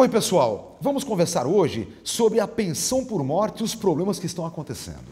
Oi, pessoal. Vamos conversar hoje sobre a pensão por morte e os problemas que estão acontecendo.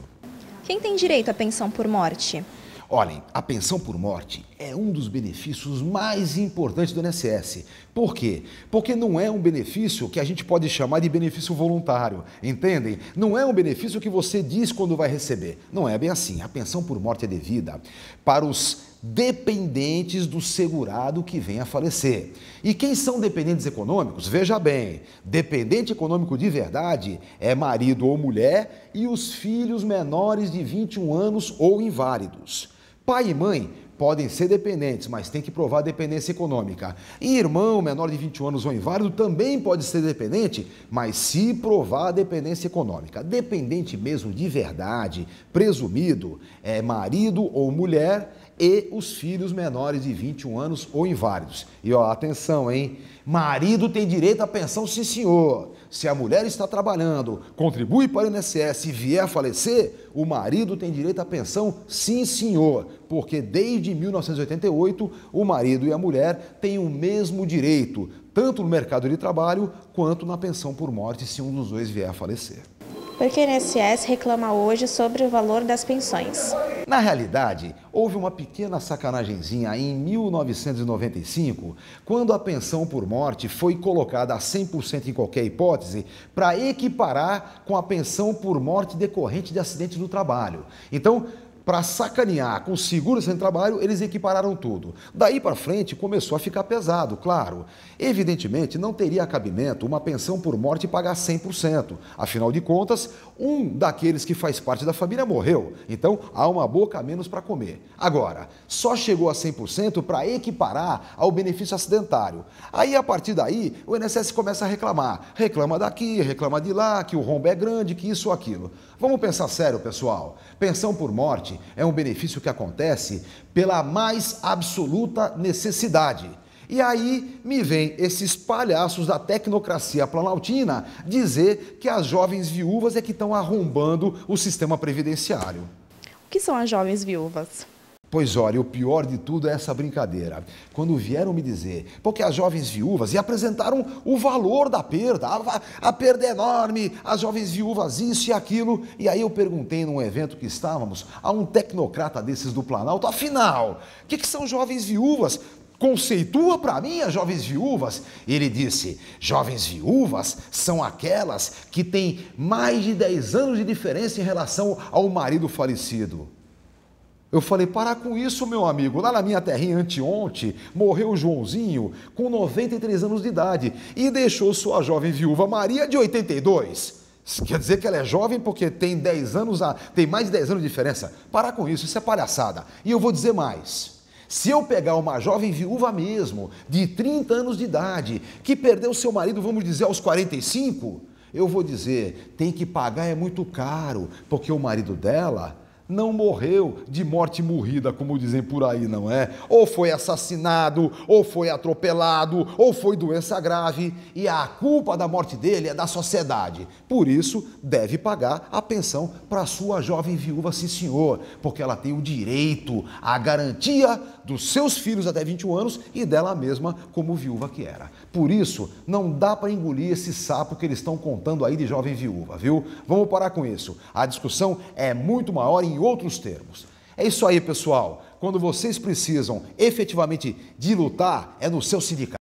Quem tem direito à pensão por morte? Olhem, a pensão por morte é um dos benefícios mais importantes do INSS. Por quê? Porque não é um benefício que a gente pode chamar de benefício voluntário, entendem? Não é um benefício que você diz quando vai receber. Não é bem assim. A pensão por morte é devida para os dependentes do segurado que vem a falecer. E quem são dependentes econômicos? Veja bem, dependente econômico de verdade é marido ou mulher e os filhos menores de 21 anos ou inválidos. Pai e mãe podem ser dependentes, mas tem que provar dependência econômica. E irmão menor de 21 anos ou inválido também pode ser dependente, mas se provar dependência econômica. Dependente mesmo de verdade, presumido, é marido ou mulher e os filhos menores de 21 anos ou inválidos. E ó, atenção, hein? Marido tem direito à pensão, sim senhor. Se a mulher está trabalhando, contribui para o INSS e vier a falecer, o marido tem direito à pensão, sim senhor. Porque desde 1988, o marido e a mulher têm o mesmo direito, tanto no mercado de trabalho quanto na pensão por morte, se um dos dois vier a falecer porque o INSS reclama hoje sobre o valor das pensões. Na realidade, houve uma pequena sacanagemzinha em 1995, quando a pensão por morte foi colocada a 100% em qualquer hipótese para equiparar com a pensão por morte decorrente de acidente do trabalho. Então, para sacanear com seguro sem trabalho, eles equipararam tudo. Daí para frente começou a ficar pesado, claro. Evidentemente, não teria cabimento uma pensão por morte pagar 100%. Afinal de contas, um daqueles que faz parte da família morreu, então há uma boca a menos para comer. Agora, só chegou a 100% para equiparar ao benefício acidentário. Aí, a partir daí, o INSS começa a reclamar. Reclama daqui, reclama de lá, que o rombo é grande, que isso ou aquilo. Vamos pensar sério, pessoal. Pensão por morte é um benefício que acontece pela mais absoluta necessidade. E aí me vem esses palhaços da tecnocracia planaltina dizer que as jovens viúvas é que estão arrombando o sistema previdenciário. O que são as jovens viúvas? Pois olha, o pior de tudo é essa brincadeira. Quando vieram me dizer, porque as jovens viúvas, e apresentaram o valor da perda, a, a perda é enorme, as jovens viúvas isso e aquilo. E aí eu perguntei num evento que estávamos a um tecnocrata desses do Planalto, afinal, o que, que são jovens viúvas? conceitua para mim as jovens viúvas? Ele disse: jovens viúvas são aquelas que têm mais de 10 anos de diferença em relação ao marido falecido. Eu falei, para com isso, meu amigo. Lá na minha terrinha anteontem, morreu o Joãozinho com 93 anos de idade e deixou sua jovem viúva Maria de 82. Isso quer dizer que ela é jovem porque tem 10 anos, a, tem mais de 10 anos de diferença. Para com isso, isso é palhaçada. E eu vou dizer mais. Se eu pegar uma jovem viúva mesmo, de 30 anos de idade, que perdeu seu marido, vamos dizer, aos 45, eu vou dizer, tem que pagar, é muito caro, porque o marido dela não morreu de morte morrida, como dizem por aí, não é? Ou foi assassinado, ou foi atropelado, ou foi doença grave, e a culpa da morte dele é da sociedade. Por isso, deve pagar a pensão para a sua jovem viúva, sim senhor, porque ela tem o direito, a garantia dos seus filhos até 21 anos e dela mesma como viúva que era. Por isso, não dá para engolir esse sapo que eles estão contando aí de jovem viúva, viu? Vamos parar com isso. A discussão é muito maior e outros termos. É isso aí, pessoal. Quando vocês precisam efetivamente de lutar, é no seu sindicato.